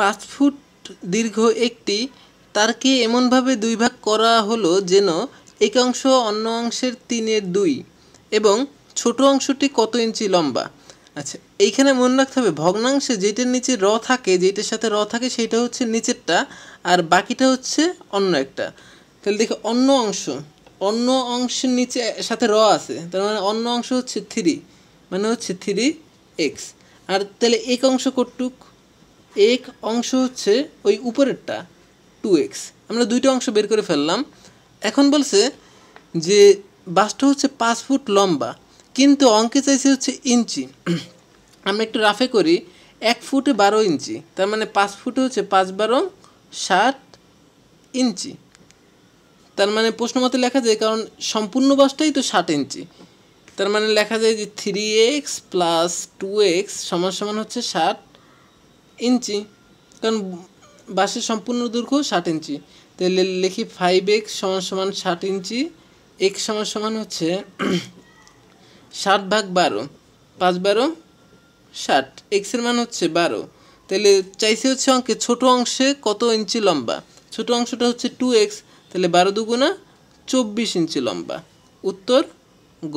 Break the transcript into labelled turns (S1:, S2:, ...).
S1: পাঁচ ফুট দীর্ঘ একটি তারকে এমনভাবে দুই ভাগ করা হলো যেন এক অংশ অন্য অংশের তিনের দুই এবং ছোট অংশটি কত ইঞ্চি লম্বা আচ্ছা এইখানে মনে রাখতে হবে ভগ্নাংশে যেটার নিচে র থাকে যেটার সাথে র থাকে সেটা হচ্ছে নিচেরটা আর বাকিটা হচ্ছে অন্য একটা তাহলে দেখো অন্য অংশ অন্য অংশের নিচে সাথে র আছে তার মানে অন্য অংশ হচ্ছে থ্রি মানে হচ্ছে থ্রি এক্স আর তাহলে এক অংশ কটুক এক অংশ হচ্ছে ওই উপরেরটা টু এক্স আমরা দুইটা অংশ বের করে ফেললাম এখন বলছে যে বাসটা হচ্ছে পাঁচ ফুট লম্বা কিন্তু অঙ্কে চাইছে হচ্ছে ইঞ্চি আমরা একটু রাফে করি এক ফুটে বারো ইঞ্চি তার মানে পাঁচ ফুটে হচ্ছে পাঁচ বারো ষাট ইঞ্চি তার মানে প্রশ্ন মতে লেখা যায় কারণ সম্পূর্ণ বাসটাই তো ষাট ইঞ্চি তার মানে লেখা যায় যে three X plus two X সমান সমান হচ্ছে ষাট ইঞ্চি কারণ বাসের সম্পূর্ণ দৈর্ঘ্য ষাট ইঞ্চি তাহলে লিখি ফাইভ এক্স সমান সমান ষাট ইঞ্চি এক্স সমান সমান হচ্ছে ষাট ভাগ বারো পাঁচ বারো ষাট এক্সের মান হচ্ছে বারো তাহলে চাইছে হচ্ছে অঙ্কে ছোট অংশে কত ইঞ্চি লম্বা ছোট অংশটা হচ্ছে টু এক্স তাহলে বারো দুগুণা চব্বিশ ইঞ্চি লম্বা উত্তর গ